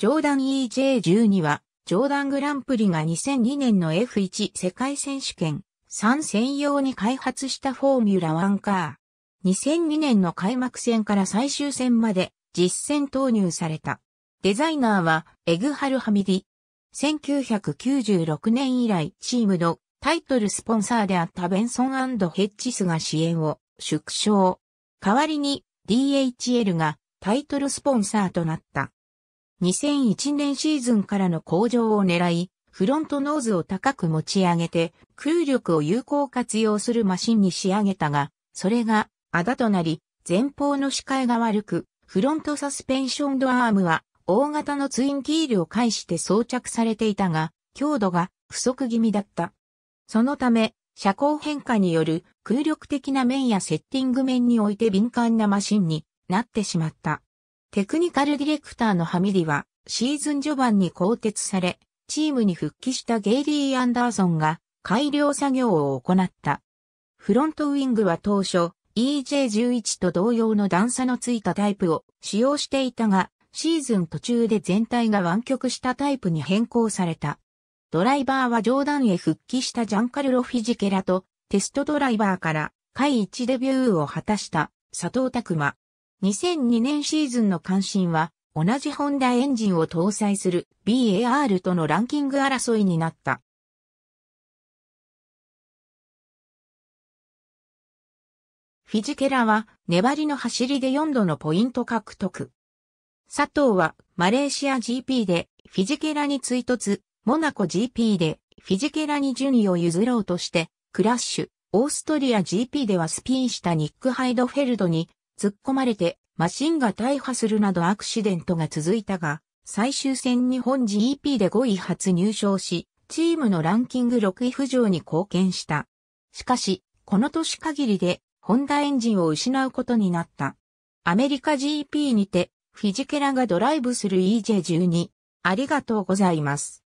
ジョーダン EJ12 は、ジョーダングランプリが2002年の F1 世界選手権3専用に開発したフォーミュラ1カー。2002年の開幕戦から最終戦まで実戦投入された。デザイナーはエグハル・ハミディ。1996年以来チームのタイトルスポンサーであったベンソンヘッジスが支援を縮小。代わりに DHL がタイトルスポンサーとなった。2001年シーズンからの向上を狙い、フロントノーズを高く持ち上げて、空力を有効活用するマシンに仕上げたが、それが、あだとなり、前方の視界が悪く、フロントサスペンションドアームは、大型のツインキールを介して装着されていたが、強度が不足気味だった。そのため、車高変化による空力的な面やセッティング面において敏感なマシンになってしまった。テクニカルディレクターのハミリは、シーズン序盤に更迭され、チームに復帰したゲイリー・アンダーソンが改良作業を行った。フロントウィングは当初、EJ11 と同様の段差のついたタイプを使用していたが、シーズン途中で全体が湾曲したタイプに変更された。ドライバーは上段へ復帰したジャンカルロ・フィジケラとテストドライバーから下位デビューを果たした佐藤拓馬、2002年シーズンの関心は、同じホンダエンジンを搭載する BAR とのランキング争いになった。フィジケラは粘りの走りで4度のポイント獲得。佐藤はマレーシア GP でフィジケラに追突、モナコ GP でフィジケラに順位を譲ろうとしてクラッシュ、オーストリア GP ではスピンしたニック・ハイドフェルドに突っ込まれてマシンが大破するなどアクシデントが続いたが、最終戦日本 GP で5位初入賞し、チームのランキング6位浮上に貢献した。しかし、この年限りで、ホンダエンジンを失うことになった。アメリカ GP にて、フィジケラがドライブする EJ12。ありがとうございます。